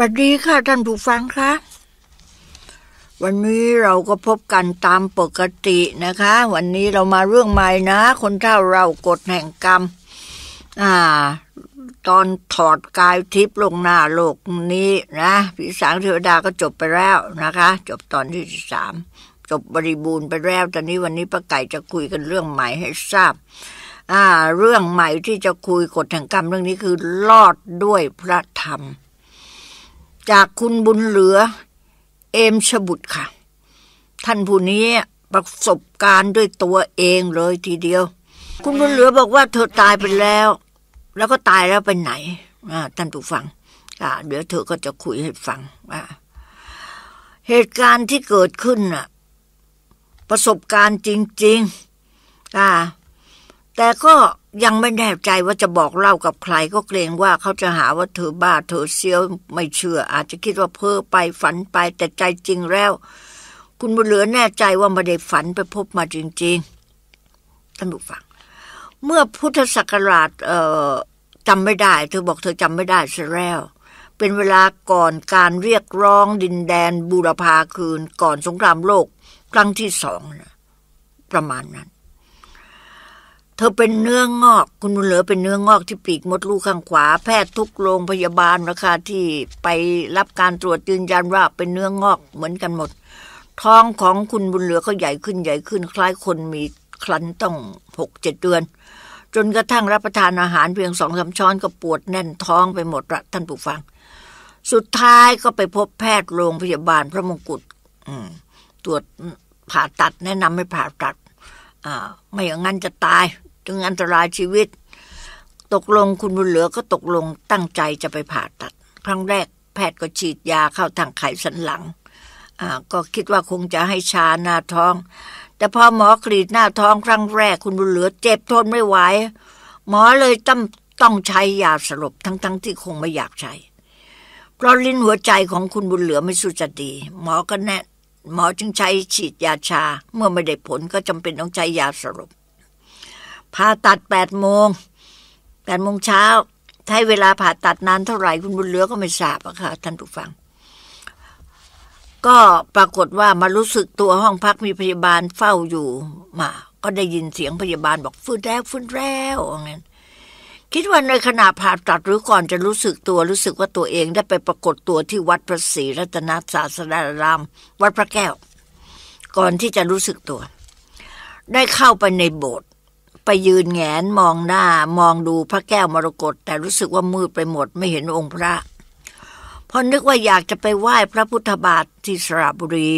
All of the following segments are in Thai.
วัสดีค่ะท่านผู้ฟังคะ วันนี้เราก็พบกันตามปกตินะคะ วันนี้เรามาเรื่องใหม่นะ คนเท่าเรากดแห่งกรรม อ่า ตอนถอดกายทิพย์ลงหน้าโลกนี้นะผีสางเทวดาก็จบไปแล้วนะคะ จบตอนที่สามจบบริบูรณ์ไปแล้ว ตอนนี้วันนี้ป้าไก่จะคุยกันเรื่องใหม่ให้ทราบ อ่า เรื่องใหม่ที่จะคุยกฎแห่งกรรมเรื่องนี้คือรอดด้วยพระธรรมจากคุณบุญเหลือ เอมชบุตรค่ะ ท่านผู้นี้ประสบการณ์ด้วยตัวเองเลยทีเดียว คุณบุญเหลือบอกว่าเธอตายไปแล้ว แล้วก็ตายแล้วไปไหนท่านผู้ฟังเดี๋ยวเธอก็จะคุยให้ฟังว่าเหตุการณ์ที่เกิดขึ้นน่ะ ประสบการณ์จริงๆแต่ก็ยังไม่แน่ใจว่าจะบอกเล่ากับใครก็เกรงว่าเขาจะหาว่าเธอบ้าเธอเซียวไม่เชื่อ อาจจะคิดว่าเพ้อไปฝันไป แต่ใจจริงแล้ว คุณบุญเหลือแน่ใจว่าไม่ได้ฝันไปพบมาจริงๆท่านผู้ฟัง เมื่อพุทธศักราช เอ่อจำไม่ได้ เธอบอกเธอจำไม่ได้เสียแล้ว เป็นเวลาก่อนการเรียกร้อง ดินแดน บูรพา คืน ก่อนสงครามโลกครั้งที่สองนะประมาณนั้นเธอเป็นเนื้องอกคุณบุญเหลือเป็นเนื้องอกที่ปีกมดลูกข้างขวาแพทย์ทุกโรง พยาบาลนะคะ ที่ไปรับการตรวจยืนยันว่าเป็นเนื้องอกเหมือนกันหมด ท้องของคุณบุญเหลือก็ใหญ่ขึ้นใหญ่ขึ้นคล้ายคนมีคลันต้องหกเจ็ดเดือน จนกระทั่งรับประทานอาหารเพียงสองสาช้อนก็ปวดแน่นท้องไปหมดละท่านผู้ฟัง สุดท้ายก็ไปพบแพทย์โรงพยาบาลพระมงกุฎตรวจผ่าตัด แนะนำให้ผ่าตัดไม่อย่างนั้นจะตายถึงอันตรายชีวิต ตกลงคุณบุญเหลือก็ตกลงตั้งใจจะไปผ่าตัด ครั้งแรก แพทย์ก็ฉีดยาเข้าทางไขสันหลังก็คิดว่าคงจะให้ชาหน้าท้อง แต่พอหมอกรีดหน้าท้อง ครั้งแรกคุณบุญเหลือเจ็บทนไม่ไหวหมอเลยต้องต้องใช้ยาสลบทั้งๆทที่คงไม่อยากใช้เพราะลิ้นหัวใจของคุณบุญเหลือไม่สุจดีหมอก็แนะหมอจึงใช้ฉีดยาชาเมื่อไม่ได้ผลก็จำเป็นต้องใช้ยาสลบผ่าตัดแปดโมงแปดโมงเช้า ใช้เวลาผ่าตัดนานเท่าไหร่คุณบุญเหลือ ก็ไม่ทราบอะค่ะ ท่านผู้ฟัง ก็ปรากฏว่ามารู้สึกตัวห้องพักมีพยาบาลเฝ้าอยู่มา ก็ได้ยินเสียงพยาบาลบอกฟื้นแล้วฟื้นแล้วองนั้นคิดว่าในขณะผ่าตัดหรือก่อนจะรู้สึกตัว รู้สึกว่าตัวเอง ได้ไปปรากฏตัวที่วัดพระศรีรัตนศาสดารามวัดพระแก้ว ก่อนที่จะรู้สึกตัว ได้เข้าไปในโบสถ์ไปยืนแงนมองหน้ามองดูพระแก้วมรกตแต่รู้สึกว่ามืดไปหมดไม่เห็นองค์พระพอนึกว่าอยากจะไปไหว้พระพุทธบาทที่สระบุรี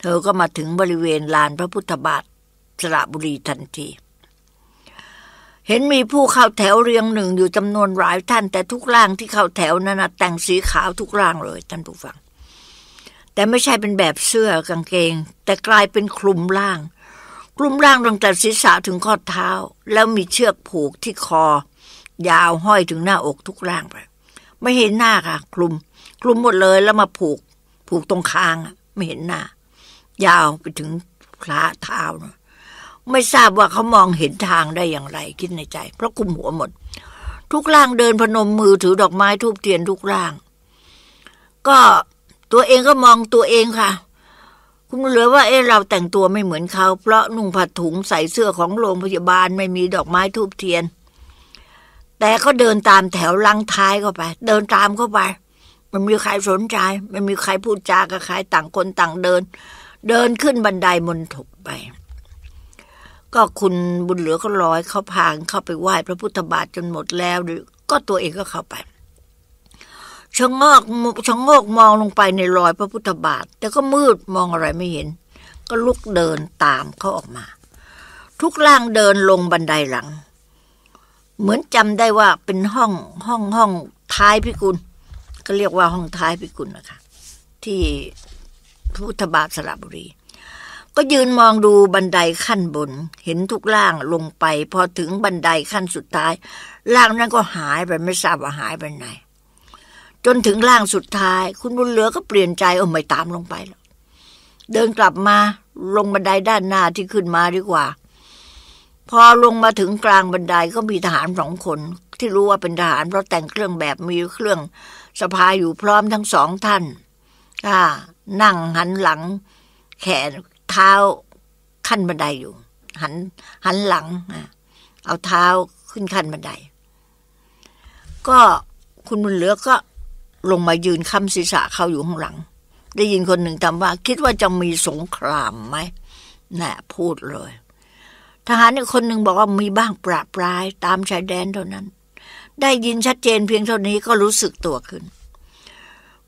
เธอก็มาถึงบริเวณลานพระพุทธบาทสระบุรีทันที เห็นมีผู้เข้าแถวเรียงหนึ่งอยู่จำนวนหลายท่าน แต่ทุกร่างที่เข้าแถวนั้นแต่งสีขาวทุกร่างเลย ท่านผู้ฟัง แต่ไม่ใช่เป็นแบบเสื้อกางเกง แต่กลายเป็นคลุมร่างรูปร่างตั้งแต่ศีรษะถึงข้อเท้า แล้วมีเชือกผูกที่คอ ยาวห้อยถึงหน้าอกทุกร่างไป ไม่เห็นหน้าค่ะคลุมคลุมหมดเลยแล้วมาผูกผูกตรงคางไม่เห็นหน้า ยาวไปถึงพระเท้านะไม่ทราบว่าเขามองเห็นทางได้อย่างไรคิดในใจ เพราะคุมหัวหมด ทุกร่างเดินพนมมือถือดอกไม้ทูบเทียนทุกร่าง ก็ตัวเองก็มองตัวเองค่ะงเลือว่าเอ๊เราแต่งตัวไม่เหมือนเขา เพราะนุ่งผัดถุงใส่เสื้อของโรงพยาบาลไม่มีดอกไม้ทูบเทียน แต่ก็เดินตามแถวลังท้ายเข้าไป เดินตามเข้าไป มันมีใครสนใจไม่มีใครพูดจากับใครต่างคนต่างเดิน เดินขึ้นบันไดมนถกไป ก็คุณบุญเหลือก็ลอยเขาพางเข้าไปไหว้พระพุทธบาทจนหมดแล้วก็ตัวเองก็เข้าไปชะงอกชะงอกมองลงไปในรอยพระพุทธบาทแต่ก็มืดมองอะไรไม่เห็น ก็ลุกเดินตามเขาออกมา ทุกล่างเดินลงบันไดหลัง เหมือนจำได้ว่าเป็นห้องห้องห้องท้ายพิกุลก็เรียกว่าห้องท้ายพิกุลนะคะ ที่พุทธบาทสระบุรี ก็ยืนมองดูบันไดขั้นบน เห็นทุกล่างลงไปพอถึงบันไดขั้นสุดท้ายล่างนั้นก็หายไปไม่ทราบว่าหายไปไหนจนถึงล่างสุดท้าย คุณบุญเหลือก็เปลี่ยนใจเออไม่ตามลงไปแล้ว เดินกลับมาลงบันไดด้านหน้าที่ขึ้นมาดีกว่า พอลงมาถึงกลางบันไดก็มีทหารสองคนที่รู้ว่าเป็นทหาร เพราะแต่งเครื่องแบบมีเครื่องสภายอยู่พร้อมทั้งสองท่านก่นั่งหันหลัง แขนเท้าขั้นบันไดอยู่ หันหันหลังเอาเท้าขึ้นขั้นบันได ก็คุณบุญเหลือก็ลงมายืนค้ำศีรษะเขาอยู่ข้างหลัง ได้ยินคนหนึ่งถามว่า คิดว่าจะมีสงครามไหมน่ะพูดเลย ทหารอีกคนหนึ่งบอกว่ามีบ้างปราบปราย ตามชายแดนเท่านั้นได้ยินชัดเจนเพียงเท่านี้ก็รู้สึกตัวขึ้น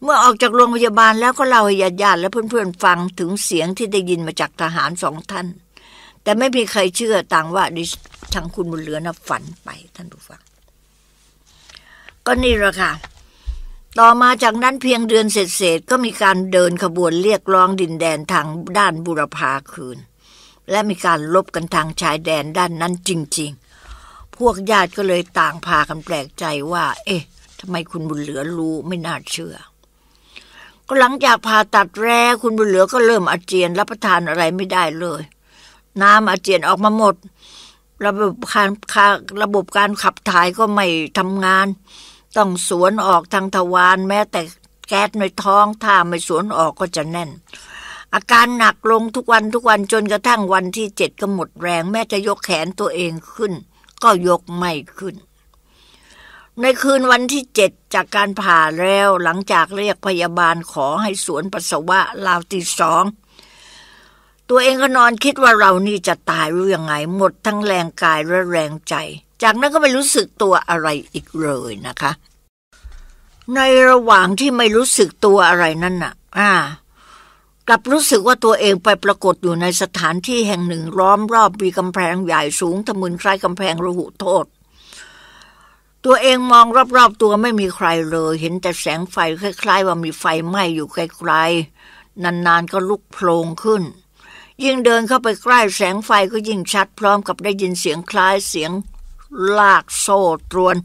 เมื่อออกจากโรงพยาบาลแล้วก็เล่าให้ญาติญาติและเพื่อนๆฟังถึงเสียงที่ได้ยินมาจากทหารสองท่าน แต่ไม่มีใครเชื่อต่างว่า ดิทางคุณบุญเหลือนะฝันไปท่านผู้ฟัง ก็นี่ละค่ะต่อมาจากนั้นเพียงเดือนเศษๆก็มีการเดินขบวนเรียกร้องดินแดนทางด้านบุรพาคืน และมีการลบกันทางชายแดนด้านนั้นจริงๆ พวกญาติก็เลยต่างพากันแปลกใจว่า เอ๊ะทำไมคุณบุญเหลือรู้ไม่น่าเชื่อ ก็หลังจากผ่าตัดแร้คุณบุญเหลือก็เริ่มอาเจียนรับประทานอะไรไม่ได้เลย น้ำอาเจียนออกมาหมด ระบบการระบบการขับถ่ายก็ไม่ทำงานต้องสวนออกทางทวารแม้แต่แก๊สในท้องถ้าไม่สวนออกก็จะแน่น อาการหนักลงทุกวันทุกวันจนกระทั่งวันที่เจ็ดก็หมดแรงแม่จะยกแขนตัวเองขึ้นก็ยกไม่ขึ้น ในคืนวันที่เจ็ดจากการผ่าแล้วหลังจากเรียกพยาบาลขอให้สวนปัสสาวะลาวตีสองตัวเองก็นอนคิดว่าเรานี่จะตายหรือยังไงหมดทั้งแรงกายและแรงใจจากนั้นก็ไม่รู้สึกตัวอะไรอีกเลยนะคะ ในระหว่างที่ไม่รู้สึกตัวอะไรนั่นน่ะอ่ากลับรู้สึกว่าตัวเองไปปรากฏอยู่ในสถานที่แห่งหนึ่งล้อมรอบมีกำแพงใหญ่สูงทะมึนคล้ายกำแพงระหุโทษ ตัวเองมองรอบๆตัวไม่มีใครเลย เห็นแต่แสงไฟคล้ายๆ ว่ามีไฟไหม้อยู่ไกลๆนานๆก็ลุกโผล่ขึ้น ยิ่งเดินเข้าไปใกล้แสงไฟก็ยิ่งชัดพร้อมกับได้ยินเสียงคล้ายเสียงลากโซ่ตรวน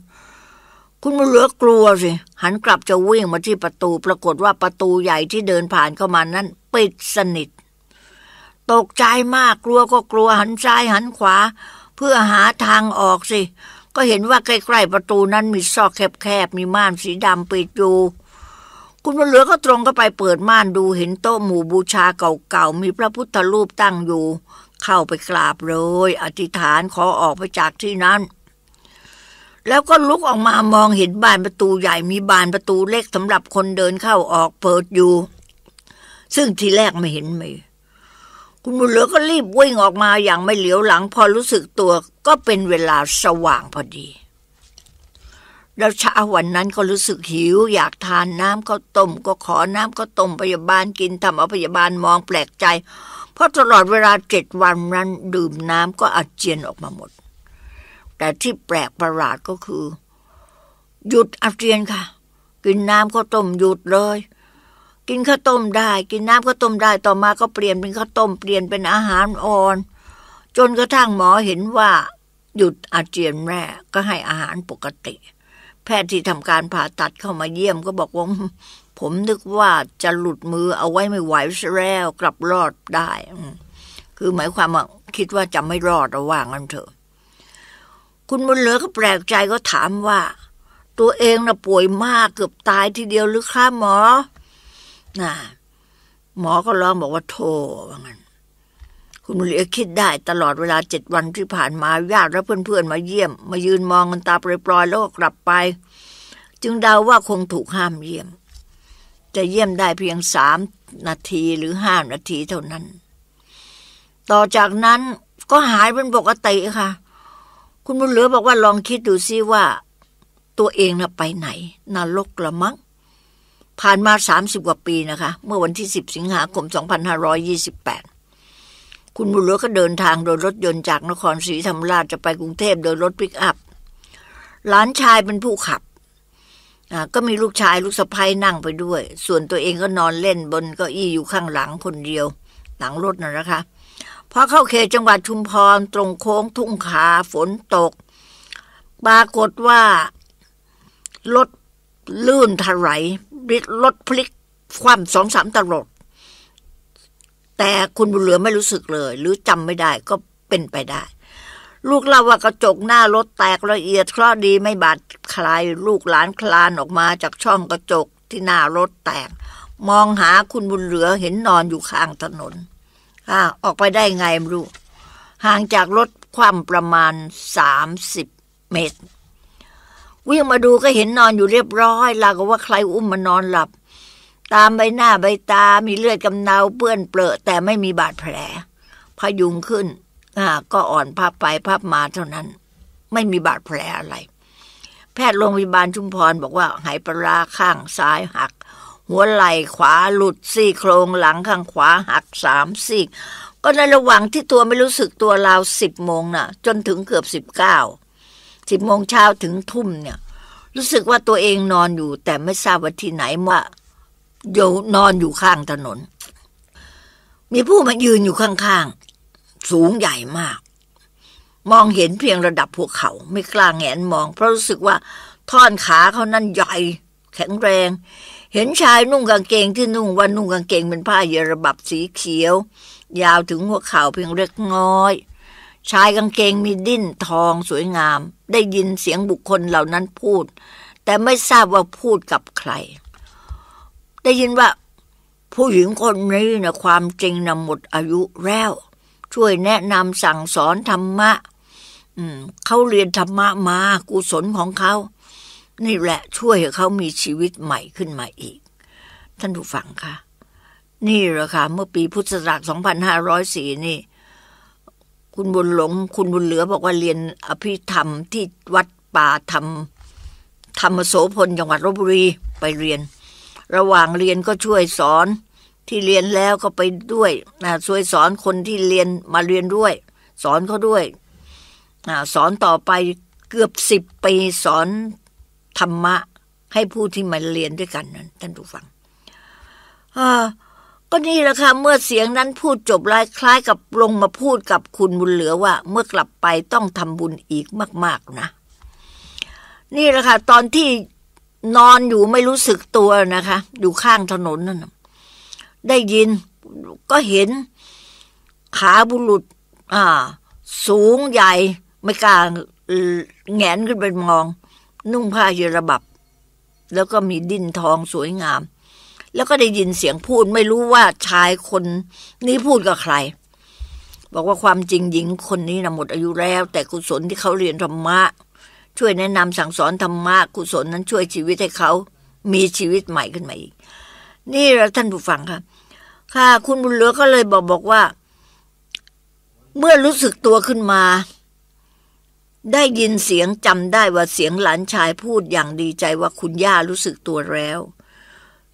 คุณมัเหลือกลัวสิหันกลับจะวิ่งมาที่ประตู ปรากฏว่าประตูใหญ่ที่เดินผ่านเข้ามานั้น ปิดสนิท ตกใจมากกลัวก็กลัวหันซ้ายหันขวา เพื่อหาทางออกสิ ก็เห็นว่าใกล้ๆประตูนั้นมีซอกแคบๆมีม่านสีดำปิดอยู่คุณมุญเหลือก็ตรงก็ไปเปิดม่านดูเห็นโต๊ะหมู่บูชาเก่าๆมีพระพุทธรูปตั้งอยู่เข้าไปกราบเลยอธิษฐานขอออกไปจากที่นั้น แล้วก็ลุกออกมามองเห็นบานประตูใหญ่มีบานประตูเล็กสำหรับคนเดินเข้าออกเปิดอยู่ ซึ่งทีแรกไม่เห็นไม่คุณบุญเหลือก็รีบวิ่งออกมาอย่างไม่เหลียวหลัง พอรู้สึกตัวก็เป็นเวลาสว่างพอดีแล้วเช้าวันนั้นก็รู้สึกหิว อยากทานน้ำข้าวต้มก็ขอน้ำข้าวต้มพยาบาลกินทำเอาพยาบาลมองแปลกใจเพราะตลอดเวลาเจ็ดวันนั้นดื่มน้ำก็อาเจียนออกมาหมด แต่ที่แปลกประหลาดก็คือ หยุดอาเจียนค่ะ กินน้ำข้าวต้มหยุดเลย กินข้าวต้มได้ กินน้ำข้าวต้มได้ต่อมาก็เปลี่ยนเป็นข้าวต้มเปลี่ยนเป็นอาหารอ่อน จนกระทั่งหมอเห็นว่าหยุดอาเจียนแม่ก็ให้อาหารปกติ แพทย์ที่ทำการผ่าตัดเข้ามาเยี่ยมก็บอกว่าผมนึกว่าจะหลุดมือเอาไว้ไม่ไหวซะแล้วกลับรอดได้ คือหมายความว่าคิดว่าจะไม่รอดระหว่างนันเถอะ คุณบุญเหลือก็แปลกใจก็ถามว่า ตัวเองนะป่วยมากเกือบตายทีเดียวหรือคะหมอน่ะหมอก็ร้องบอกว่าโทว่างั้นคุณบุญเหลือคิดได้ตลอดเวลาเจ็ดวันที่ผ่านมาญาติและเพื่อนๆมาเยี่ยมมายืนมองกันตาปลอยๆแล้วก็กลับไป จึงเดาว่าคงถูกห้ามเยี่ยมจะเยี่ยมได้เพียงสามนาทีหรือห้านาทีเท่านั้น ต่อจากนั้นก็หายเป็นปกติค่ะ คุณบุญเหลือบอกว่าลองคิดดูซิว่าตัวเองน่ะไปไหนนรกละมั้ง ผ่านมาสามสิบกว่าปีนะคะ เมื่อวันที่สิบสิงหาคมสองพันห้ารอยี่สิบแปด คุณบุญเหลือก็เดินทางโดยรถยนต์จากนครศรีธรรมราชจะไปกรุงเทพโดยรถปิกอัพ หลานชายเป็นผู้ขับก็มีลูกชายลูกสะพ้ยนั่งไปด้วย ส่วนตัวเองก็นอนเล่นบนเก้าอี้อยู่ข้างหลังคนเดียว หลังรถน่ะนะคะพอเข้าเขตจังหวัดชุมพรตรงโค้ง ทุ่งขาฝนตกปรากฏว่ารถลื่นถลายรถพลิกคว่ำสองสามตลบแต่คุณบุญเหลือไม่รู้สึกเลย หรือจำไม่ได้ก็เป็นไปได้ลูกเล่าว่ากระจกหน้ารถแตกละเอียดเคราะดีไม่บาดใครลูกหลานคลานออกมาจากช่องกระจกที่ หน้า รถแตก มองหาคุณบุญเหลือเห็นนอนอยู่ ข้างถนนอ่าออกไปได้ไงไม่รู้ ห่างจากรถความประมาณสามสิบเมตร วิ่ง มาดูก็เห็นนอนอยู่เรียบร้อยลากว่าใครอุ้ม มา นอนหลับ ตามใบหน้าใบตามีเลือดกำเนาเปื้อนเปลอะแต่ไม่มีบาดแผลพยุงขึ้นอ่าก็อ่อนพับไปพับมาเท่านั้น ไม่มีบาดแผลอะไร แพทย์โรงพยาบาลชุมพรบอกว่าหายปลาข้างซ้ายหัก หัวไหล่ขวาหลุดซี่โครงหลังข้างขวาหัก สามซี่ก็ในระหว่างที่ตัวไม่รู้สึกตัวราวสิบโมงนะ่ะจนถึงเกือบสิบเก้าสิบโมงเช้าถึงทุ่มเนี่ย รู้สึกว่าตัวเองนอนอยู่ แต่ไม่ทราบว่าที่ไหนว่าอยู่นอนอยู่ข้างถนน มีผู้มายืนอยู่ข้างๆสูงใหญ่มาก มองเห็นเพียงระดับภูเขาไม่กล้าแงนมอง เพราะรู้สึกว่า ท่อนขาเขานั่นใหญ่แข็งแรง เห็นชายนุ่งกางเกงที่นุ่งวันนุ่งกางเกงเป็นผ้าเยระบับสีเขียว ยาวถึงหัวเข่าเพียงเล็กน้อย ชายกางเกงมีดิ้นทองสวยงาม ได้ยินเสียงบุคคลเหล่านั้นพูด แต่ไม่ทราบว่าพูดกับใคร ได้ยินว่าผู้หญิงคนนี้นะความจริงนะหมดอายุแล้วช่วยแนะนำสั่งสอนธรรมะเขาเรียนธรรมะมากุศลของเขา นี่แหละช่วยให้เขามีชีวิตใหม่ขึ้นมาอีก ท่านผู้ฟังคะนี่เหรอคะเมื่อปีพุทธศักราช2504นี่ คุณบุญหลง คุณบุญเหลือบอกว่าเรียนอภิธรรมที่วัดป่าธรรมธรรมโสพลจังหวัดลบบุรีไปเรียน ระหว่างเรียนก็ช่วยสอนที่เรียนแล้วก็ไปด้วยนะช่วยสอนคนที่เรียนมาเรียนด้วย สอนเขาด้วยนะสอนต่อไปเกือบสิบปีสอนธรรมะ ให้ผู้ที่มาเรียนด้วยกันนั้นท่านดูฟังอ่าก็นี่แหละค่ะเมื่อเสียงนั้นพูดจบลายคล้ายกับลงมาพูดกับคุณบุญเหลือว่า เมื่อกลับไปต้องทำบุญอีกมาก ๆ นะนี่แหละค่ะ ตอนที่นอนอยู่ไม่รู้สึกตัวนะคะอยู่ข้างถนนนั่นได้ยินก็เห็นขาบุรุษ อ่า สูงใหญ่ ไม่กล้าแงนขึ้นไปมอง นุ่งผ้าเยระบับ แล้วก็มีดินทองสวยงาม แล้วก็ได้ยินเสียงพูดไม่รู้ว่าชายคนนี้พูดกับใคร บอกว่าความจริงหญิงคนนี้นะหมดอายุแล้วแต่กุศลที่เขาเรียนธรรมะช่วยแนะนำสั่งสอนธรรมะกุศลนั้น ช่วยชีวิตให้เขา มีชีวิตใหม่ขึ้นมาอีกนี่เราท่านผู้ฟังค่ะค่ะคุณบุญเหลือก็เลยบอกบอกว่า เมื่อรู้สึกตัวขึ้นมา ได้ยินเสียงจำได้ว่าเสียงหลานชายพูดอย่างดีใจว่าคุณย่ารู้สึกตัวแล้ว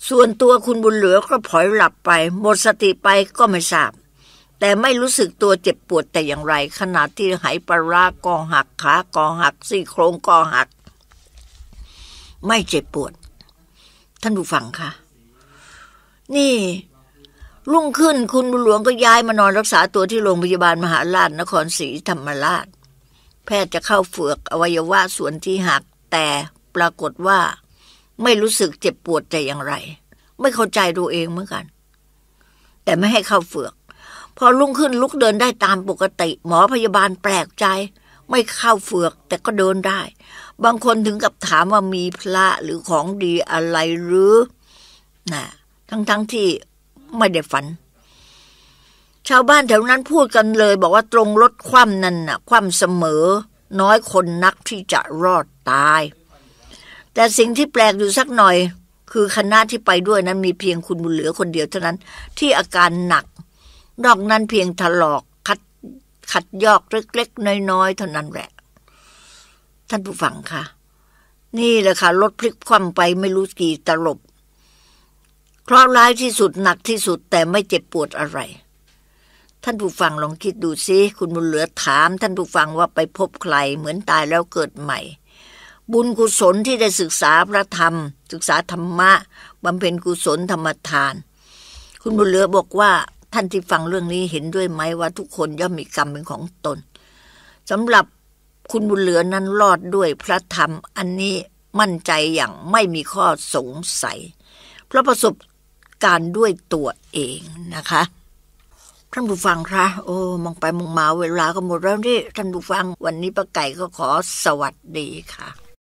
ส่วนตัวคุณบุญเหลือก็ผอยหลับไป หมดสติไปก็ไม่ทราบ แต่ไม่รู้สึกตัวเจ็บปวดแต่อย่างไร ขนาดที่หายปรากอหักขากอหักซี่โครงกอหัก ไม่เจ็บปวด ท่านผู้ฟังคะนี่รุ่งขึ้นคุณบุญหลวงก็ย้ายมานอนรักษาตัวที่โรงพยาบาลมหาราชนครศรีธรรมราช แพทย์จะเข้าเฟือก อวัยวะส่วนที่หักแต่ปรากฏว่า ไม่รู้สึกเจ็บปวดแต่อย่างไร ไม่เข้าใจตัวเองเหมือนกัน แต่ไม่ให้เข้าเฟือก พอลุ่งขึ้นลุกเดินได้ตามปกติ หมอพยาบาลแปลกใจ ไม่เข้าเฟือก แต่ก็เดินได้ บางคนถึงกับถามว่ามีพระหรือของดีอะไรหรือนะทั้งๆทที่ไม่ได้ฝัน ชาวบ้านแถวนั้นพูดกันเลย บอกว่าตรงรถคว่ำนั่นน่ะ คว่ำเสมอ น้อยคนนักที่จะรอดตาย แต่สิ่งที่แปลกอยู่สักหน่อย คือคณะที่ไปด้วยนั้น มีเพียงคุณบุญเหลือคนเดียวเท่านั้น ที่อาการหนักนอกนั้นเพียงถลอกขัดขัดยอกเล็ก ๆน้อย ๆ เท่านั้นแหละท่านผู้ฟังคะนี่แหละค่ะรถพลิกคว่ำไปไม่รู้กี่ตลบคพราะร้ายที่สุดหนักที่สุดแต่ไม่เจ็บปวดอะไร ท่านผู้ฟังลองคิดดูซิคุณบุญเหลือถาม ท่านผู้ฟังว่าไปพบใครเหมือนตายแล้วเกิดใหม่ บุญกุศลที่ได้ศึกษาพระธรรมศึกษาธรรมะบำเพ็ญกุศลธรรมทาน คุณบุญเหลือบอกว่า ท่านที่ฟังเรื่องนี้เห็นด้วยไหมว่า ทุกคนย่อมมีกรรมเป็นของตนสำหรับคุณบุญเหลือนั้นรอดด้วยพระธรรมอันนี้มั่นใจอย่างไม่มีข้อสงสัย เพราะประสบการด้วยตัวเองนะคะ ท่านผู้ฟังคะโอ้ มองไปมองมา เวลา ก็หมด แล้ว นี่ ท่านผู้ฟัง วันนี้ป้าไก่ก็ขอสวัสดีค่ะ